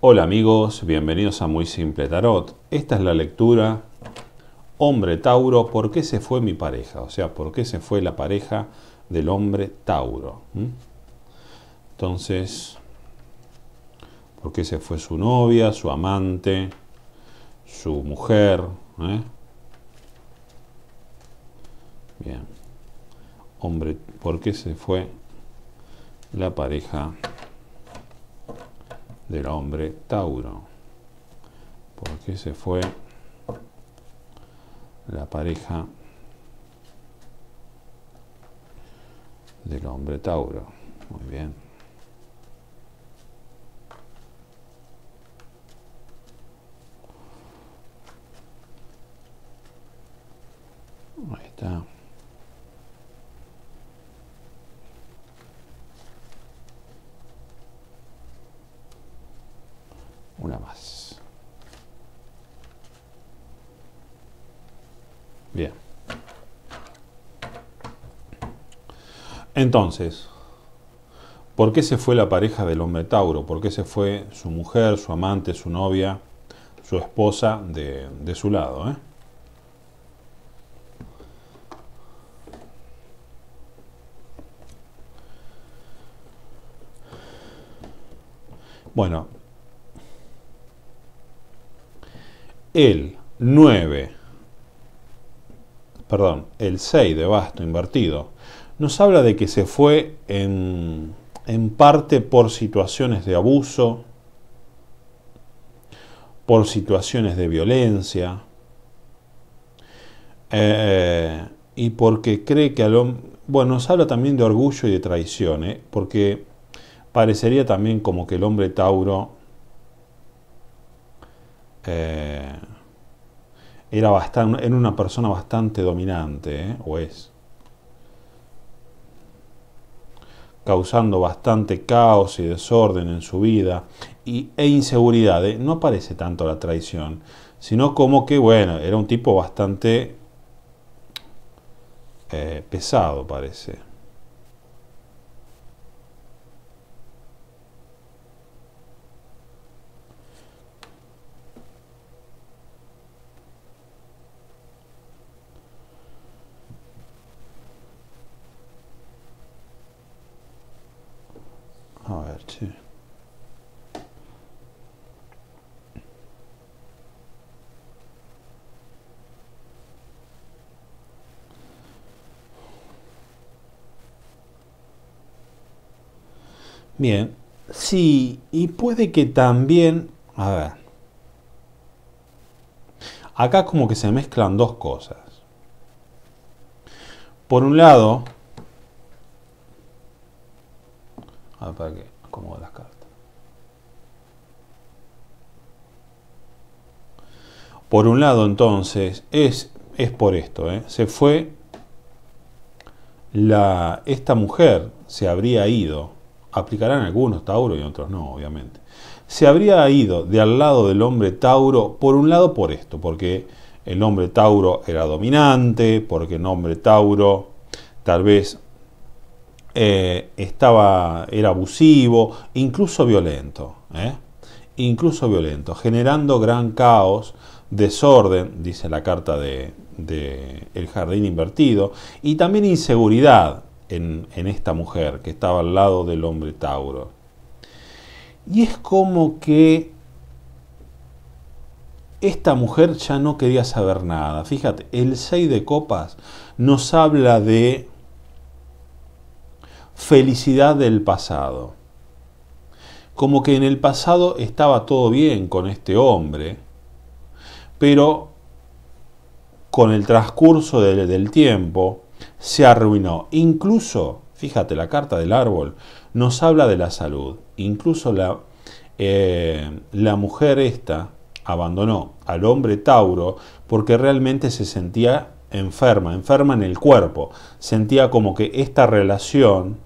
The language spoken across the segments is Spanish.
Hola amigos, bienvenidos a Muy Simple Tarot. Esta es la lectura Hombre Tauro, ¿por qué se fue mi pareja? O sea, ¿por qué se fue la pareja del hombre Tauro? ¿Mm? Entonces, ¿por qué se fue su novia, su amante, su mujer? ¿Eh? Bien. Hombre, ¿por qué se fue la pareja del hombre Tauro. Porque se fue la pareja del hombre Tauro. Muy bien. Ahí está. una más. Bien. Entonces, ¿por qué se fue la pareja del hombre Tauro? ¿Por qué se fue su mujer, su amante, su novia, su esposa de, de su lado? Eh? Bueno, el 9, perdón, el 6 de basto invertido, nos habla de que se fue en, parte por situaciones de abuso, por situaciones de violencia, eh, y porque cree que al hombre... Bueno, nos habla también de orgullo y de traición, eh, porque parecería también como que el hombre Tauro eh, era, una persona bastante dominante, ¿eh? o es, causando bastante caos y desorden en su vida e inseguridad. ¿eh? No aparece tanto la traición, sino como que, bueno, era un tipo bastante eh, pesado, parece. Bien, sí, y puede que también, a ver, acá como que se mezclan dos cosas. Por un lado, a para que acomodo las cartas. Por un lado, entonces, es, es por esto, ¿eh? se fue la, esta mujer, se habría ido aplicarán algunos Tauro y otros no, obviamente. Se habría ido de al lado del hombre Tauro, por un lado por esto, porque el hombre Tauro era dominante, porque el hombre Tauro tal vez eh, estaba, era abusivo, incluso violento, ¿eh? incluso violento, generando gran caos, desorden, dice la carta de, de El Jardín Invertido, y también inseguridad, en, esta mujer que estaba al lado del hombre Tauro. Y es como que esta mujer ya no quería saber nada. Fíjate, el 6 de copas nos habla de felicidad del pasado. Como que en el pasado estaba todo bien con este hombre, pero con el transcurso del tiempo, se arruinó. Incluso, fíjate, la carta del árbol nos habla de la salud. Incluso eh, la, mujer esta abandonó al hombre Tauro porque realmente se sentía enferma, enferma en el cuerpo. Sentía como que esta relación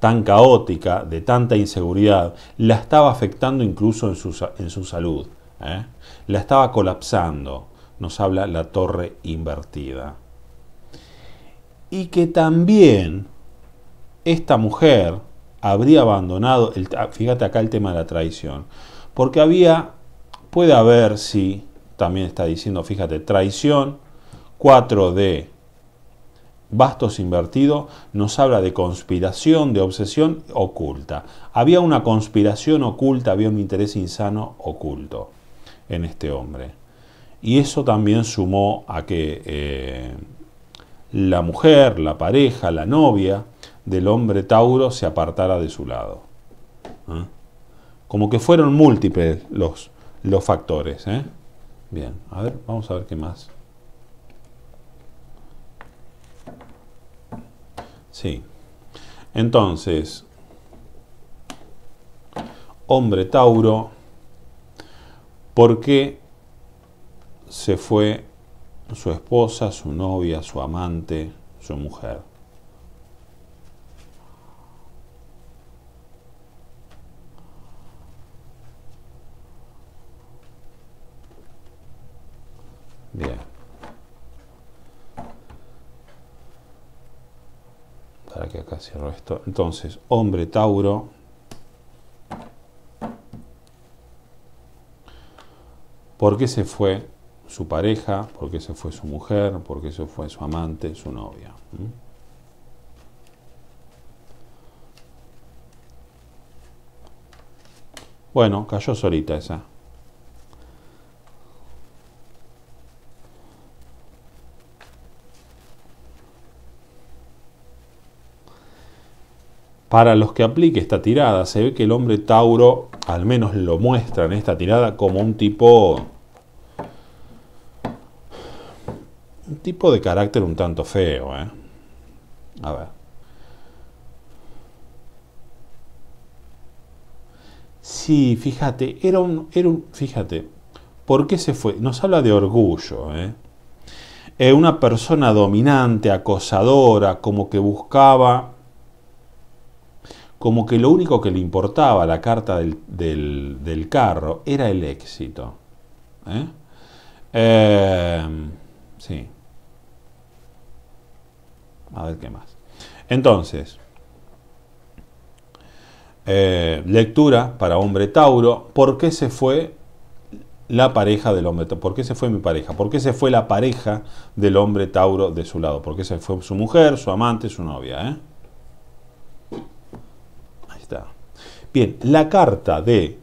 tan caótica, de tanta inseguridad, la estaba afectando incluso en su, en su salud. ¿eh? La estaba colapsando, nos habla la torre invertida y que también esta mujer habría abandonado, el, ah, fíjate acá el tema de la traición, porque había, puede haber, sí, también está diciendo, fíjate, traición, 4 d bastos invertido, nos habla de conspiración, de obsesión oculta. Había una conspiración oculta, había un interés insano oculto en este hombre. Y eso también sumó a que... Eh, la mujer, la pareja, la novia del hombre Tauro se apartara de su lado. ¿Ah? Como que fueron múltiples los, los factores. ¿eh? Bien, a ver, vamos a ver qué más. Sí. Entonces, hombre Tauro, ¿por qué se fue su esposa, su novia, su amante, su mujer. Bien. Para que acá cierro esto. Entonces, hombre Tauro. ¿Por qué se fue? su pareja, porque se fue su mujer, porque se fue su amante, su novia. Bueno, cayó solita esa. Para los que aplique esta tirada, se ve que el hombre Tauro, al menos lo muestra en esta tirada, como un tipo Un tipo de carácter un tanto feo, ¿eh? A ver. Sí, fíjate, era un, era un, fíjate, ¿por qué se fue? Nos habla de orgullo, ¿eh? eh una persona dominante, acosadora, como que buscaba, como que lo único que le importaba la carta del, del, del carro era el éxito. ¿eh? eh sí. A ver qué más. Entonces, eh, lectura para hombre Tauro. ¿Por qué se fue la pareja del hombre? Tauro? ¿Por qué se fue mi pareja? ¿Por qué se fue la pareja del hombre Tauro de su lado? ¿Por qué se fue su mujer, su amante, su novia? Eh? Ahí está. Bien, la carta de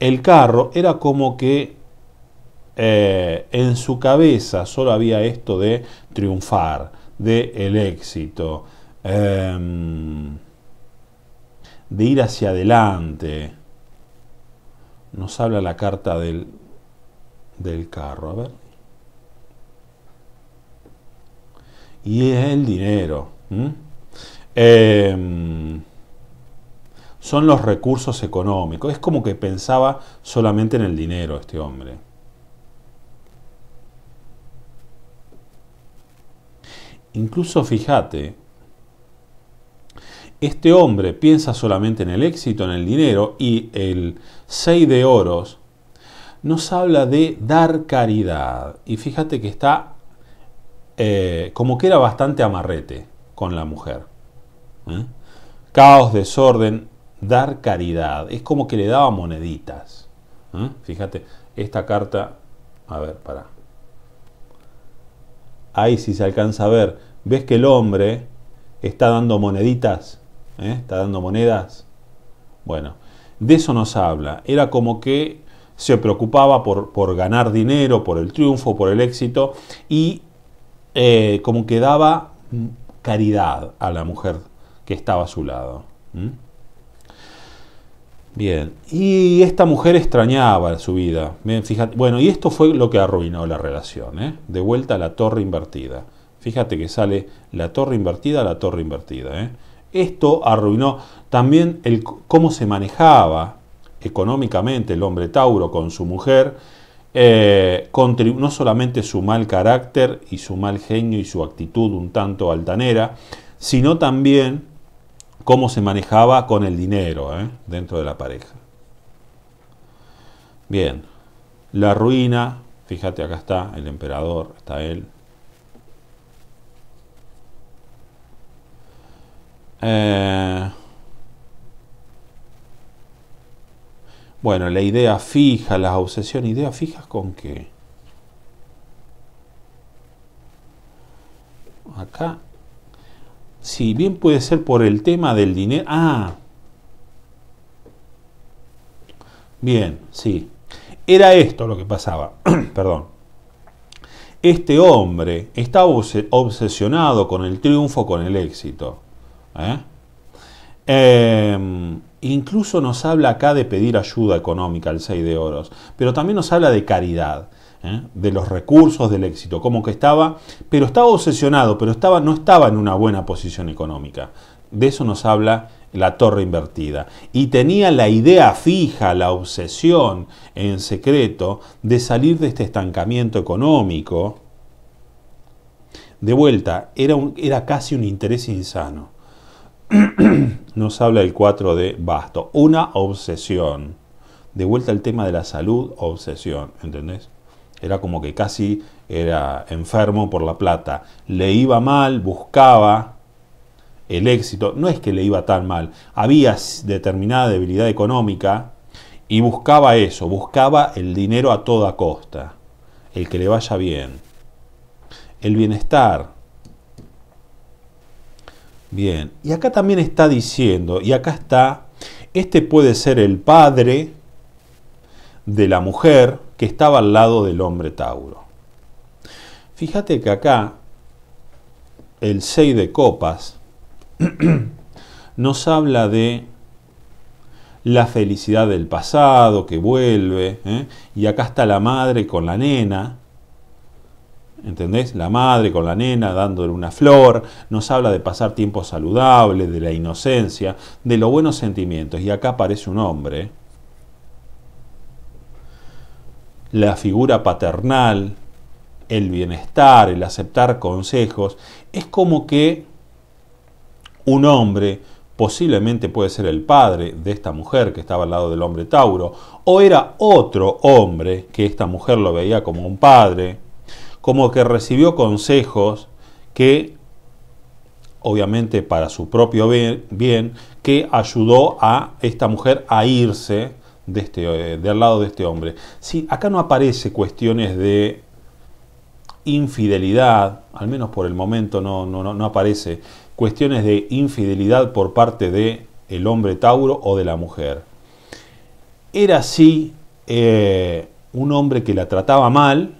el carro era como que eh, en su cabeza solo había esto de triunfar, de el éxito, em, de ir hacia adelante. Nos habla la carta del, del carro, a ver. Y es el dinero. Em, son los recursos económicos. Es como que pensaba solamente en el dinero este hombre. Incluso fíjate, este hombre piensa solamente en el éxito, en el dinero y el 6 de oros nos habla de dar caridad. Y fíjate que está eh, como que era bastante amarrete con la mujer. ¿eh? Caos, desorden, dar caridad. Es como que le daba moneditas. ¿eh? Fíjate, esta carta, a ver, para. Ahí si se alcanza a ver ves que el hombre está dando moneditas, ¿Eh? está dando monedas. Bueno, de eso nos habla. Era como que se preocupaba por, ganar dinero, por el triunfo, por el éxito y eh, como que daba mm, caridad a la mujer que estaba a su lado. Bien, y esta mujer extrañaba su vida. Bueno, y esto fue lo que arruinó la relación. ¿eh? De vuelta a la torre invertida. Fíjate que sale la torre invertida, la torre invertida. ¿eh? Esto arruinó también el, cómo se manejaba económicamente el hombre Tauro con su mujer. Eh, no solamente su mal carácter y su mal genio y su actitud un tanto altanera, sino también cómo se manejaba con el dinero ¿eh? dentro de la pareja. Bien, la ruina, fíjate acá está el emperador, está él, Eh, bueno, la idea fija, la obsesión idea fijas con qué. Acá, si bien puede ser por el tema del dinero. Ah, bien, sí. Era esto lo que pasaba. Perdón. Este hombre está obsesionado con el triunfo, con el éxito. ¿Eh? Em, incluso nos habla acá de pedir ayuda económica al 6 de oros, pero también nos habla de caridad. ¿eh? de los recursos, del éxito, como que estaba, pero estaba obsesionado, pero estaba, no estaba en una buena posición económica. De eso nos habla la torre invertida. Y tenía la idea fija, la obsesión en secreto de salir de este estancamiento económico. De vuelta, era, un, era casi un interés insano. nos habla el 4 de Basto. Una obsesión. De vuelta al tema de la salud, obsesión, ¿entendés? Era como que casi era enfermo por la plata. Le iba mal, buscaba el éxito. No es que le iba tan mal. Había determinada debilidad económica y buscaba eso, buscaba el dinero a toda costa. El que le vaya bien. El bienestar, Bien, y acá también está diciendo, y acá está, este puede ser el padre de la mujer que estaba al lado del hombre Tauro. Fíjate que acá el 6 de copas nos habla de la felicidad del pasado que vuelve, ¿eh? y acá está la madre con la nena, ¿Entendés? La madre con la nena dándole una flor, nos habla de pasar tiempo saludable, de la inocencia, de los buenos sentimientos. Y acá aparece un hombre, la figura paternal, el bienestar, el aceptar consejos, es como que un hombre, posiblemente puede ser el padre de esta mujer que estaba al lado del hombre Tauro, o era otro hombre que esta mujer lo veía como un padre, como que recibió consejos que, obviamente para su propio bien, que ayudó a esta mujer a irse de este, eh, del lado de este hombre. Sí, acá no aparece cuestiones de infidelidad, al menos por el momento no, no, no aparece, cuestiones de infidelidad por parte de el hombre Tauro o de la mujer. Era así eh, un hombre que la trataba mal,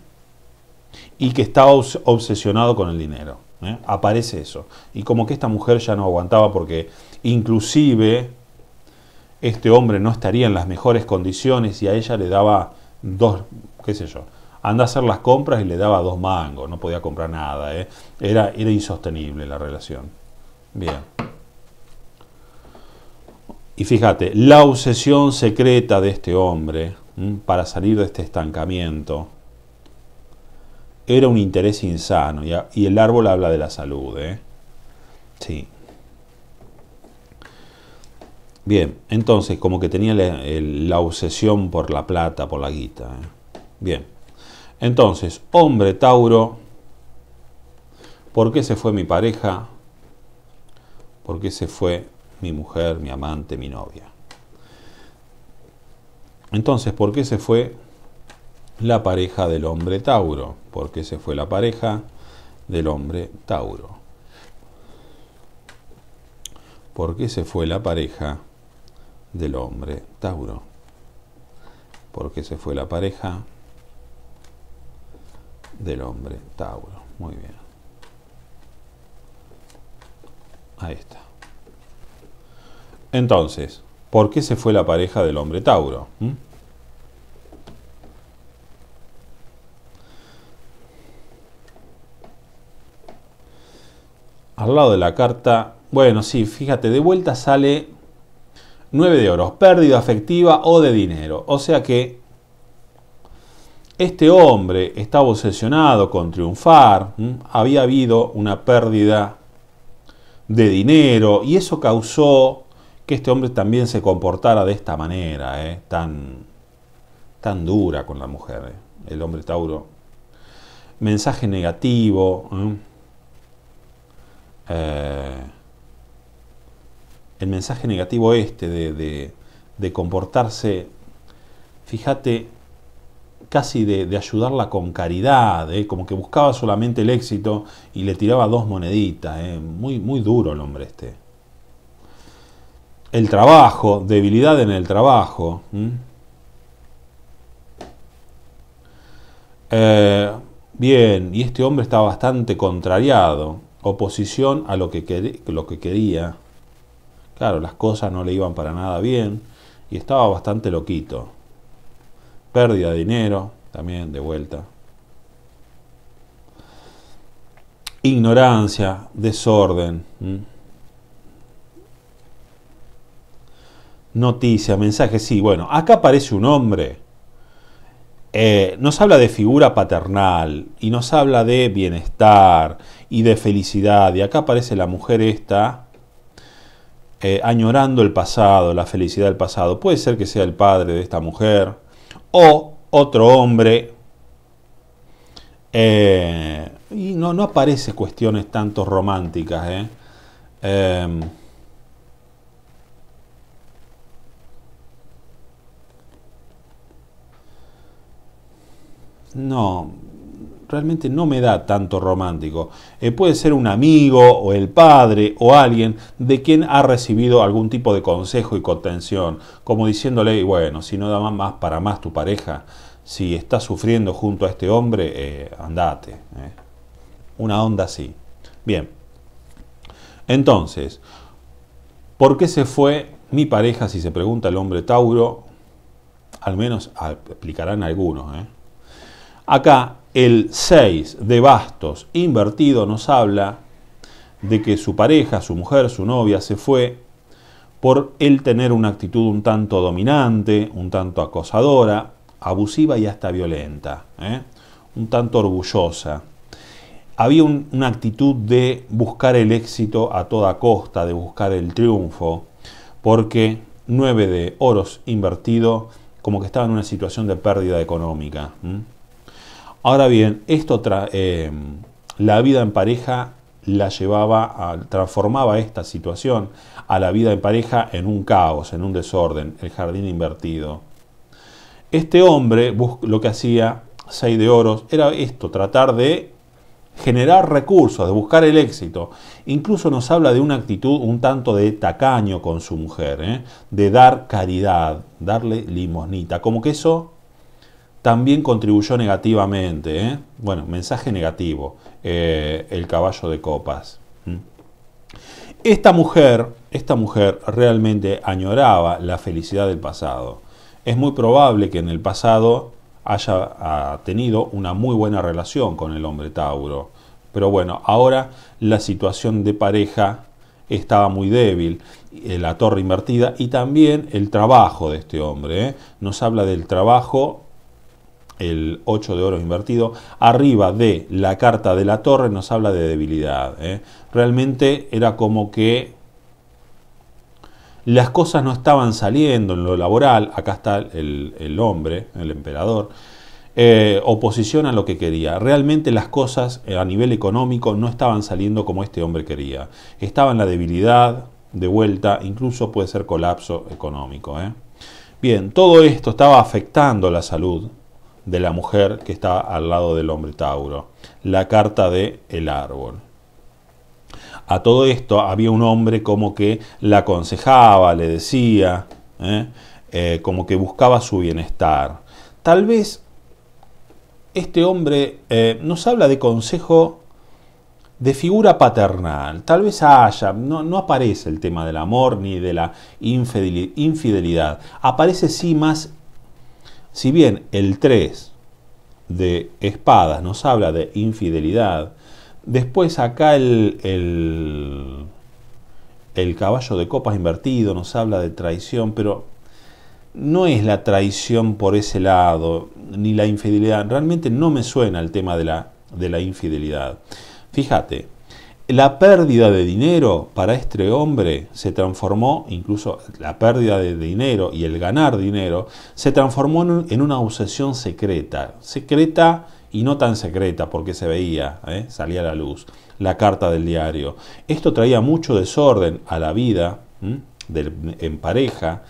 y que estaba obsesionado con el dinero. ¿eh? Aparece eso. Y como que esta mujer ya no aguantaba porque inclusive este hombre no estaría en las mejores condiciones y a ella le daba dos, qué sé yo, anda a hacer las compras y le daba dos mangos, no podía comprar nada. ¿eh? Era, era insostenible la relación. Bien. Y fíjate, la obsesión secreta de este hombre para salir de este estancamiento era un interés insano y, el árbol habla de la salud. ¿eh? Sí. Bien, entonces como que tenía la, obsesión por la plata, por la guita. ¿eh? Bien, entonces, hombre Tauro, ¿por qué se fue mi pareja? ¿Por qué se fue mi mujer, mi amante, mi novia? Entonces, ¿por qué se fue la pareja del hombre Tauro, porque se fue la pareja del hombre Tauro. Porque se fue la pareja del hombre Tauro. Porque se fue la pareja del hombre Tauro. Muy bien. Ahí está. Entonces, ¿por qué se fue la pareja del hombre Tauro? ¿Mm? al lado de la carta, bueno, sí, fíjate, de vuelta sale 9 de oros, pérdida afectiva o de dinero. O sea que este hombre estaba obsesionado con triunfar, había habido una pérdida de dinero y eso causó que este hombre también se comportara de esta manera, ¿eh? tan, tan dura con la mujer, ¿eh? el hombre Tauro. Mensaje negativo. Eh, el mensaje negativo este de, comportarse, fíjate, casi de, ayudarla con caridad, eh, como que buscaba solamente el éxito y le tiraba dos moneditas, eh, muy, muy duro el hombre este. El trabajo, debilidad en el trabajo. bien, y este hombre está bastante contrariado oposición a lo que, lo que quería. Claro, las cosas no le iban para nada bien y estaba bastante loquito. Pérdida de dinero, también de vuelta. Ignorancia, desorden. Noticia, mensaje, sí. Bueno, acá aparece un hombre eh, nos habla de figura paternal y nos habla de bienestar y de felicidad. Y acá aparece la mujer esta eh, añorando el pasado, la felicidad del pasado. Puede ser que sea el padre de esta mujer o otro hombre. Eh, y no, no aparece cuestiones tanto románticas. Em, no, realmente no me da tanto romántico. Eh, puede ser un amigo o el padre o alguien de quien ha recibido algún tipo de consejo y contención, como diciéndole, bueno, si no da más para más tu pareja, si estás sufriendo junto a este hombre, eh, andate. Eh". Una onda así. Bien. Entonces, ¿por qué se fue mi pareja? Si se pregunta el hombre Tauro, al menos explicarán algunos, ¿eh? Acá el 6 de bastos invertido nos habla de que su pareja, su mujer, su novia se fue por él tener una actitud un tanto dominante, un tanto acosadora, abusiva y hasta violenta, ¿eh? un tanto orgullosa. Había una actitud de buscar el éxito a toda costa, de buscar el triunfo, porque 9 de oros invertido como que estaba en una situación de pérdida económica. Ahora bien, esto eh, la vida en pareja la llevaba, transformaba esta situación a la vida en pareja en un caos, en un desorden, el jardín invertido. Este hombre lo que hacía, Seis de Oros, era esto, tratar de generar recursos, de buscar el éxito. Incluso nos habla de una actitud un tanto de tacaño con su mujer, ¿eh? de dar caridad, darle limosnita, como que eso también contribuyó negativamente. ¿eh? Bueno, mensaje negativo, eh, el caballo de copas. Esta mujer, esta mujer realmente añoraba la felicidad del pasado. Es muy probable que en el pasado haya tenido una muy buena relación con el hombre Tauro. Pero bueno, ahora la situación de pareja estaba muy débil, eh, la torre invertida y también el trabajo de este hombre. Nos habla del trabajo el 8 de oro invertido, arriba de la carta de la torre nos habla de debilidad. ¿eh? Realmente era como que las cosas no estaban saliendo en lo laboral, acá está el, hombre, el emperador, eh, oposición a lo que quería. Realmente las cosas eh, a nivel económico no estaban saliendo como este hombre quería. Estaba en la debilidad, de vuelta, incluso puede ser colapso económico. Bien, todo esto estaba afectando la salud de la mujer que está al lado del hombre Tauro, la carta de el árbol. A todo esto había un hombre como que la aconsejaba, le decía, ¿eh? Eh, como que buscaba su bienestar. Tal vez este hombre eh, nos habla de consejo de figura paternal. Tal vez haya, no, no, aparece el tema del amor ni de la infidelidad. Aparece sí más si bien el 3 de espadas nos habla de infidelidad, después acá el, el, el caballo de copas invertido nos habla de traición, pero no es la traición por ese lado, ni la infidelidad. Realmente no me suena el tema de la, de la infidelidad. Fíjate, la pérdida de dinero para este hombre se transformó, incluso la pérdida de dinero y el ganar dinero, se transformó en una obsesión secreta, secreta y no tan secreta porque se veía, ¿eh? salía a la luz, la carta del diario. Esto traía mucho desorden a la vida en pareja,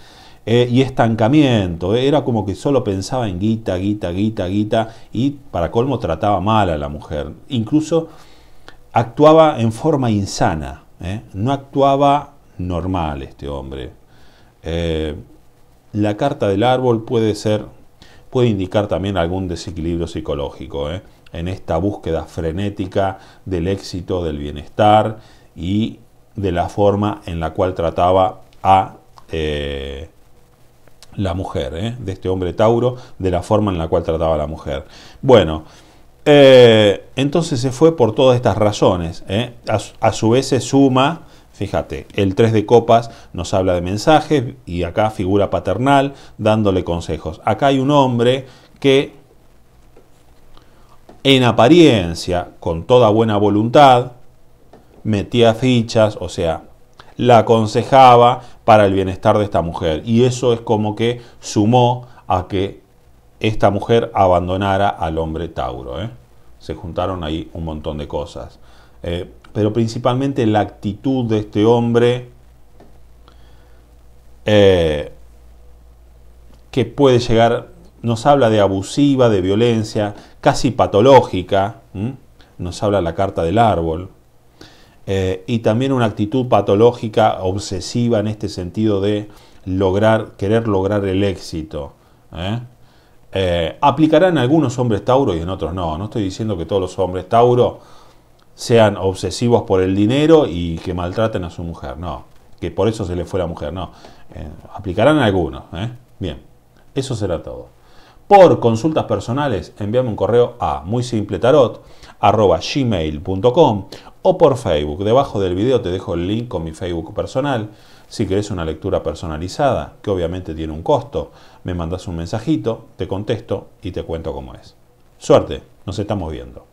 eh, y estancamiento. ¿eh? Era como que solo pensaba en guita, guita, guita, guita y para colmo trataba mal a la mujer. Incluso actuaba en forma insana, ¿eh? no actuaba normal este hombre. Eh, la carta del árbol puede ser, puede indicar también algún desequilibrio psicológico ¿eh? en esta búsqueda frenética del éxito, del bienestar y de la forma en la cual trataba a la mujer, de este hombre Tauro, de la forma en la cual trataba a la mujer. Bueno. Eh, entonces se fue por todas estas razones. ¿eh? A, a, su vez se suma, fíjate, el 3 de copas nos habla de mensajes y acá figura paternal dándole consejos. Acá hay un hombre que en apariencia, con toda buena voluntad, metía fichas, o sea, la aconsejaba para el bienestar de esta mujer. Y eso es como que sumó a que esta mujer abandonara al hombre Tauro. ¿eh? Se juntaron ahí un montón de cosas. Eh, pero principalmente la actitud de este hombre eh, que puede llegar, nos habla de abusiva, de violencia, casi patológica, nos habla la carta del árbol, y también una actitud patológica, obsesiva en este sentido de lograr, querer lograr el éxito. ¿eh? Eh, aplicarán algunos hombres Tauro y en otros no. No estoy diciendo que todos los hombres Tauro sean obsesivos por el dinero y que maltraten a su mujer, no. Que por eso se le fue la mujer, no. Eh, aplicarán algunos, eh? Bien, eso será todo. Por consultas personales, envíame un correo a muy simple tarot gmail.com o por Facebook. Debajo del video te dejo el link con mi Facebook personal. Si querés una lectura personalizada, que obviamente tiene un costo, me mandas un mensajito, te contesto y te cuento cómo es. Suerte, nos estamos viendo.